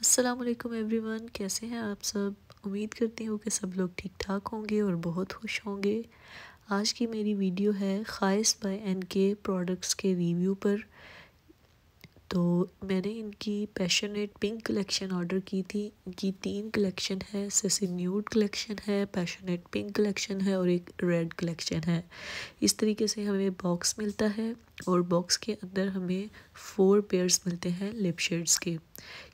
अस्सलाम वालेकुम एवरीवन कैसे हैं आप सब उम्मीद करती हूँ कि सब लोग ठीक ठाक होंगे और बहुत खुश होंगे आज की मेरी वीडियो है खाइस बाय एन के प्रोडक्ट्स के रिव्यू पर तो मैंने इनकी पैशनेट पिंक कलेक्शन ऑर्डर की थी इनकी तीन कलेक्शन है सेसी न्यूड कलेक्शन है पैशनेट पिंक कलेक्शन है और एक रेड कलेक्शन है इस तरीके से हमें बॉक्स मिलता है और बॉक्स के अंदर हमें फोर पेयर्स मिलते हैं लिप शेड्स के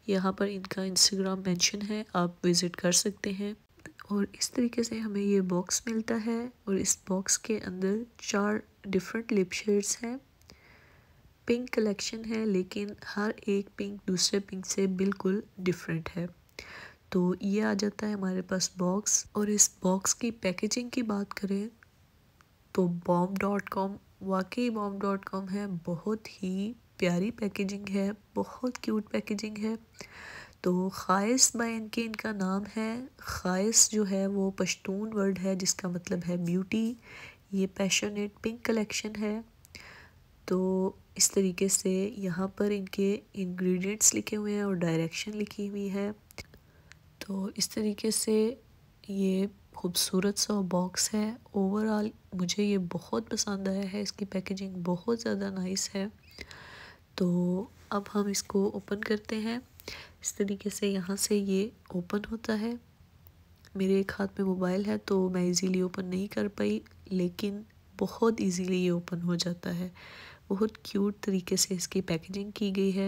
यहाँ पर इनका इंस्टाग्राम मेंशन है आप विज़िट कर सकते हैं और इस तरीके से हमें ये बॉक्स मिलता है और इस बॉक्स के अंदर चार डिफरेंट लिप शेड्स हैं पिंक कलेक्शन है लेकिन हर एक पिंक दूसरे पिंक से बिल्कुल डिफरेंट है तो ये आ जाता है हमारे पास बॉक्स और इस बॉक्स की पैकेजिंग की बात करें तो बॉम डॉट कॉम वाकई बॉम डॉट कॉम है बहुत ही प्यारी पैकेजिंग है बहुत क्यूट पैकेजिंग है तो ख़ाइस बाय इनके इनका नाम है ख़ाइस जो है वो पश्तून वर्ड है जिसका मतलब है ब्यूटी ये पैशनेट पिंक कलेक्शन है तो इस तरीके से यहाँ पर इनके इंग्रेडिएंट्स लिखे हुए हैं और डायरेक्शन लिखी हुई है तो इस तरीके से ये खूबसूरत सा बॉक्स है ओवरऑल मुझे ये बहुत पसंद आया है इसकी पैकेजिंग बहुत ज़्यादा नाइस है तो अब हम इसको ओपन करते हैं इस तरीके से यहाँ से ये ओपन होता है मेरे एक हाथ में मोबाइल है तो मैं इजीली ओपन नहीं कर पाई लेकिन बहुत इजीली ये ओपन हो जाता है बहुत क्यूट तरीके से इसकी पैकेजिंग की गई है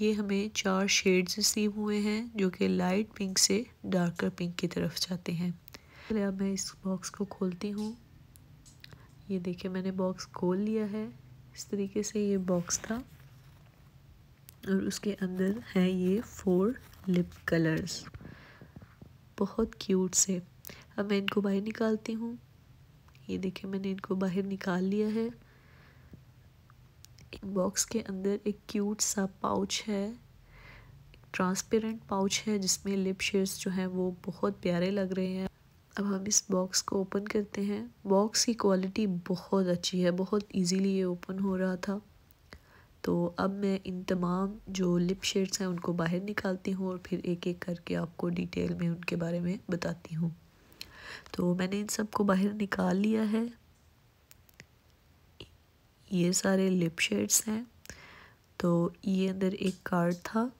ये हमें चार शेड्स रिसीव हुए हैं जो कि लाइट पिंक से डार्कर पिंक की तरफ जाते हैं पहले अब मैं इस बॉक्स को खोलती हूँ ये देखिए मैंने बॉक्स खोल लिया है इस तरीके से ये बॉक्स था और उसके अंदर है ये फोर लिप कलर्स बहुत क्यूट से अब मैं इनको बाहर निकालती हूँ ये देखिए मैंने इनको बाहर निकाल लिया है एक बॉक्स के अंदर एक क्यूट सा पाउच है ट्रांसपेरेंट पाउच है जिसमें लिप शेड्स जो हैं वो बहुत प्यारे लग रहे हैं अब हम इस बॉक्स को ओपन करते हैं बॉक्स की क्वालिटी बहुत अच्छी है बहुत इजीली ये ओपन हो रहा था तो अब मैं इन तमाम जो लिप शेड्स हैं उनको बाहर निकालती हूँ और फिर एक एक करके आपको डिटेल में उनके बारे में बताती हूँ तो मैंने इन सब को बाहर निकाल लिया है ये सारे लिप शेड्स हैं तो ये अंदर एक कार्ड था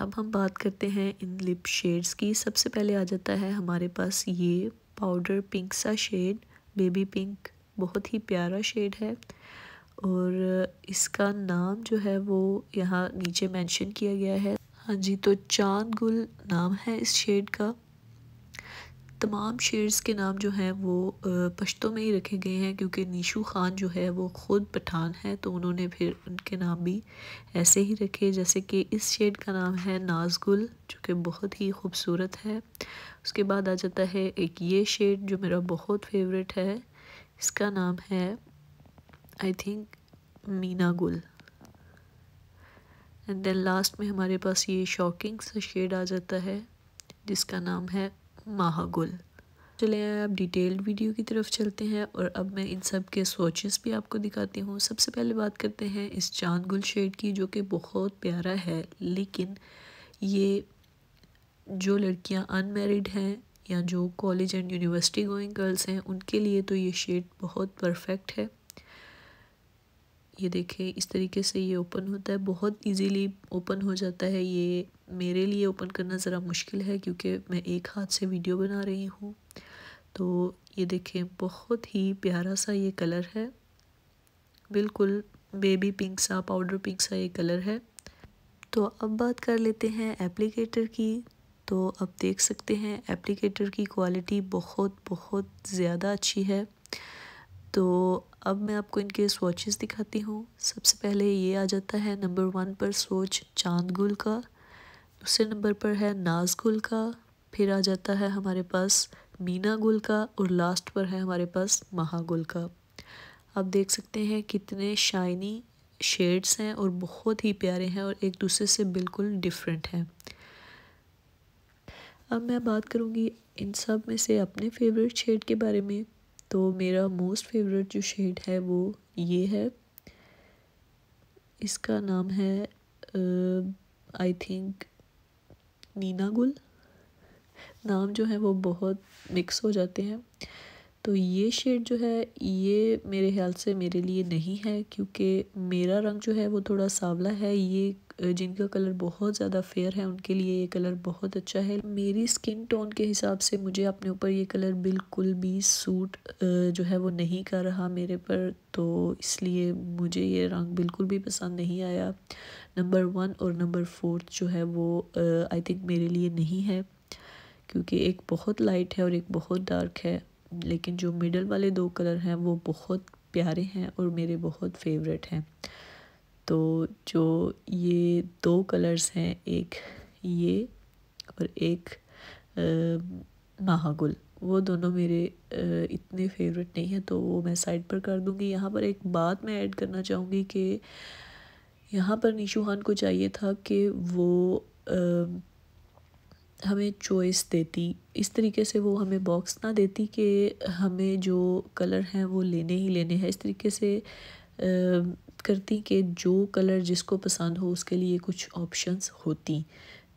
अब हम बात करते हैं इन लिप शेड्स की सबसे पहले आ जाता है हमारे पास ये पाउडर पिंक सा शेड बेबी पिंक बहुत ही प्यारा शेड है और इसका नाम जो है वो यहाँ नीचे मेंशन किया गया है हाँ जी तो चांद गुल नाम है इस शेड का तमाम शेयर्स के नाम जो हैं वो पश्तो में ही रखे गए हैं क्योंकि नीशू ख़ान जो है वो ख़ुद पठान है तो उन्होंने फिर उनके नाम भी ऐसे ही रखे जैसे कि इस शेड का नाम है नाजगुल जो कि बहुत ही खूबसूरत है उसके बाद आ जाता है एक ये शेड जो मेरा बहुत फेवरेट है इसका नाम है आई थिंक मीना गुल एंड देन लास्ट में हमारे पास ये शॉकिंग सा शेड आ जाता है जिसका नाम है माहगुल चले आए आप डिटेल्ड वीडियो की तरफ चलते हैं और अब मैं इन सब के सोचेस भी आपको दिखाती हूँ सबसे पहले बात करते हैं इस चांद गुल शेड की जो कि बहुत प्यारा है लेकिन ये जो लड़कियाँ अनमेरिड हैं या जो college and university going girls हैं उनके लिए तो ये शेड बहुत परफेक्ट है ये देखें इस तरीके से ये ओपन होता है बहुत इजीली ओपन हो जाता है ये मेरे लिए ओपन करना ज़रा मुश्किल है क्योंकि मैं एक हाथ से वीडियो बना रही हूँ तो ये देखें बहुत ही प्यारा सा ये कलर है बिल्कुल बेबी पिंक सा पाउडर पिंक सा ये कलर है तो अब बात कर लेते हैं एप्लीकेटर की तो अब देख सकते हैं एप्लीकेटर की क्वालिटी बहुत बहुत ज़्यादा अच्छी है तो अब मैं आपको इनके स्वॉचेस दिखाती हूँ सबसे पहले ये आ जाता है नंबर वन पर स्वॉच चांद गुल का दूसरे नंबर पर है नाज गुल का फिर आ जाता है हमारे पास मीना गुल का और लास्ट पर है हमारे पास महा गुल का आप देख सकते हैं कितने शाइनी शेड्स हैं और बहुत ही प्यारे हैं और एक दूसरे से बिल्कुल डिफरेंट हैं अब मैं बात करूँगी इन सब में से अपने फेवरेट शेड के बारे में तो मेरा मोस्ट फेवरेट जो शेड है वो ये है इसका नाम है आई थिंक नीना गुल नाम जो है वो बहुत मिक्स हो जाते हैं तो ये शेड जो है ये मेरे ख्याल से मेरे लिए नहीं है क्योंकि मेरा रंग जो है वो थोड़ा सावला है ये जिनका कलर बहुत ज़्यादा फेयर है उनके लिए ये कलर बहुत अच्छा है मेरी स्किन टोन के हिसाब से मुझे अपने ऊपर ये कलर बिल्कुल भी सूट जो है वो नहीं कर रहा मेरे पर तो इसलिए मुझे ये रंग बिल्कुल भी पसंद नहीं आया नंबर वन और नंबर फोर्थ जो है वो आई थिंक मेरे लिए नहीं है क्योंकि एक बहुत लाइट है और एक बहुत डार्क है लेकिन जो मिडल वाले दो कलर हैं वो बहुत प्यारे हैं और मेरे बहुत फेवरेट हैं तो जो ये दो कलर्स हैं एक ये और एक महागुल वो दोनों मेरे इतने फेवरेट नहीं हैं तो वो मैं साइड पर कर दूँगी यहाँ पर एक बात मैं ऐड करना चाहूँगी कि यहाँ पर निशू खान को चाहिए था कि वो हमें चॉइस देती इस तरीके से वो हमें बॉक्स ना देती कि हमें जो कलर हैं वो लेने ही लेने हैं इस तरीके से आ, करती कि जो कलर जिसको पसंद हो उसके लिए कुछ ऑप्शंस होती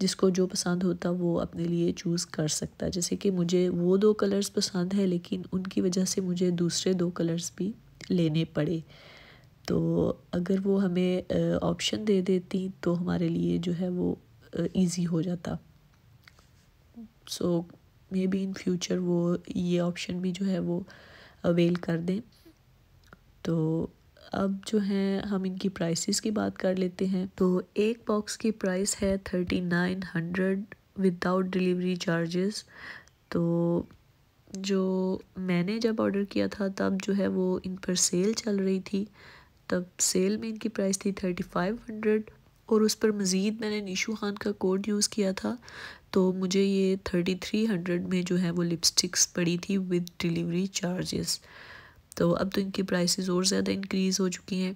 जिसको जो पसंद होता वो अपने लिए चूज़ कर सकता जैसे कि मुझे वो दो कलर्स पसंद है लेकिन उनकी वजह से मुझे दूसरे दो कलर्स भी लेने पड़े तो अगर वो हमें ऑप्शन दे देती तो हमारे लिए जो है वो ईज़ी हो जाता सो मे बी इन फ्यूचर वो ये ऑप्शन भी जो है वो अवेल कर दें तो अब जो है हम इनकी प्राइसेस की बात कर लेते हैं तो एक बॉक्स की प्राइस है thirty nine hundred without delivery charges तो जो मैंने जब ऑर्डर किया था तब जो है वो इन पर सेल चल रही थी तब सेल में इनकी प्राइस थी थर्टी फाइव हंड्रेड और उस पर मज़ीद मैंने निशू खान का कोड यूज़ किया था तो मुझे ये थर्टी थ्री हंड्रेड में जो है वो लिपस्टिक्स पड़ी थी विद डिलीवरी चार्जेस तो अब तो इनकी प्राइसेस और ज़्यादा इंक्रीज़ हो चुकी हैं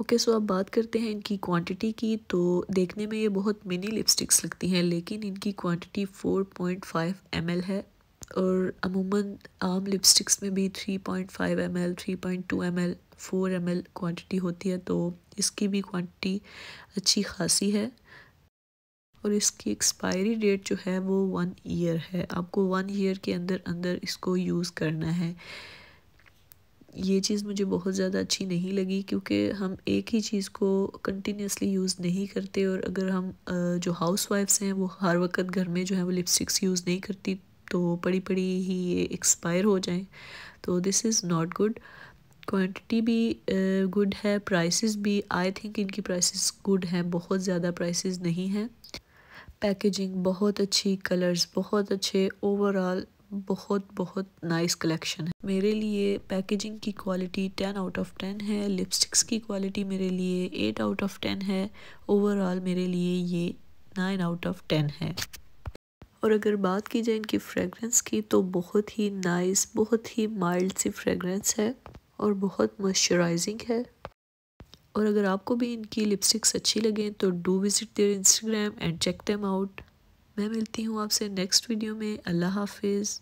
ओके सो अब बात करते हैं इनकी क्वांटिटी की तो देखने में ये बहुत मिनी लिपस्टिक्स लगती हैं लेकिन इनकी quantity four point five M है और अमूमन आम लिपस्टिक्स में भी three point five M L three point two M L four M L quantity होती है तो इसकी भी क्वांटिटी अच्छी खासी है और इसकी एक्सपायरी डेट जो है वो वन ईयर है आपको वन ईयर के अंदर अंदर इसको यूज़ करना है ये चीज़ मुझे बहुत ज़्यादा अच्छी नहीं लगी क्योंकि हम एक ही चीज़ को कंटिन्यूसली यूज़ नहीं करते और अगर हम जो हाउस वाइफ्स हैं वो हर वक्त घर में जो है वो लिपस्टिक्स यूज़ नहीं करती तो पड़ी पड़ी ही ये एक्सपायर हो जाएं तो this is not good quantity भी गुड है प्राइसेस भी आई थिंक इनकी प्राइसेस गुड हैं बहुत ज़्यादा प्राइसेस नहीं हैं पैकेजिंग बहुत अच्छी कलर्स बहुत अच्छे ओवरऑल बहुत बहुत नाइस कलेक्शन है मेरे लिए पैकेजिंग की quality ten out of ten है लिपस्टिक्स की क्वालिटी मेरे लिए एट आउट ऑफ टेन है ओवरऑल मेरे लिए ये नाइन आउट ऑफ टेन है और अगर बात की जाए इनकी फ्रेगरेंस की तो बहुत ही नाइस बहुत ही माइल्ड सी फ्रेगरेंस है और बहुत मॉइस्चराइजिंग है और अगर आपको भी इनकी लिपस्टिक्स अच्छी लगें तो do visit their Instagram and check them out मैं मिलती हूँ आपसे नेक्स्ट वीडियो में अल्लाह हाफिज़